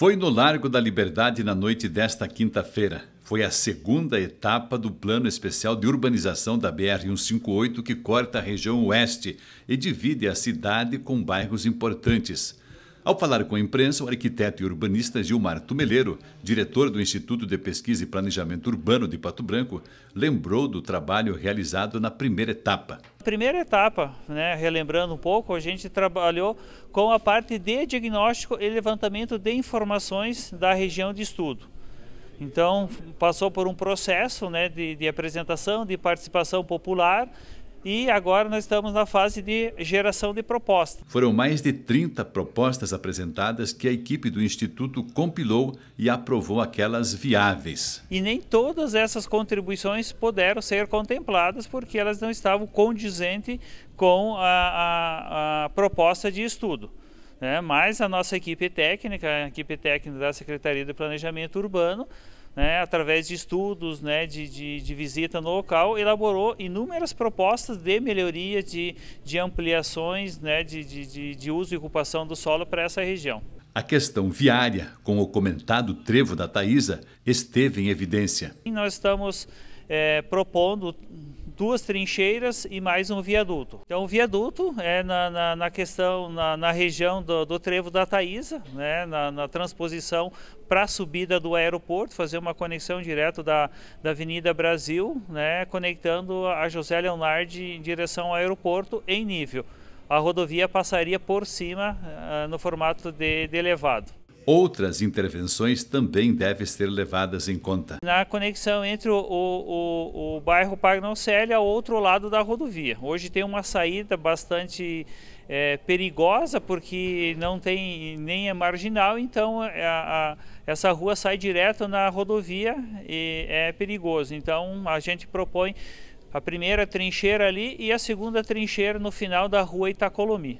Foi no Largo da Liberdade na noite desta quinta-feira. Foi a segunda etapa do Plano Especial de Urbanização da BR-158 que corta a região oeste e divide a cidade com bairros importantes. Ao falar com a imprensa, o arquiteto e urbanista Gilmar Tumeleiro, diretor do Instituto de Pesquisa e Planejamento Urbano de Pato Branco, lembrou do trabalho realizado na primeira etapa. primeira etapa, né, relembrando um pouco, a gente trabalhou com a parte de diagnóstico e levantamento de informações da região de estudo. Então, passou por um processo né, de, de apresentação, de participação popular, e agora nós estamos na fase de geração de propostas. Foram mais de 30 propostas apresentadas que a equipe do Instituto compilou e aprovou aquelas viáveis. E nem todas essas contribuições puderam ser contempladas porque elas não estavam condizentes com a, a, a proposta de estudo. Né? Mas a nossa equipe técnica, a equipe técnica da Secretaria de Planejamento Urbano, né, através de estudos, né, de, de, de, visita no local, elaborou inúmeras propostas de melhoria, de, de ampliações, né, de, de uso e ocupação do solo para essa região. A questão viária, com o comentado trevo da Taísa, esteve em evidência. E nós estamos é, propondo duas trincheiras e mais um viaduto. Então, o viaduto é na, na, na questão, na, na região do, do, trevo da Taísa, né, na, na transposição para a subida do aeroporto, fazer uma conexão direto da, da Avenida Brasil, né, conectando a José Leonardo em direção ao aeroporto em nível. A rodovia passaria por cima uh, no formato de, de elevado. Outras intervenções também devem ser levadas em conta. Na conexão entre o, o, o bairro Pagnoncelli ao outro lado da rodovia. Hoje tem uma saída bastante é, perigosa, porque não tem nem é marginal, então é, a, a, essa rua sai direto na rodovia e é perigoso. Então a gente propõe a primeira trincheira ali e a segunda trincheira no final da rua Itacolomi.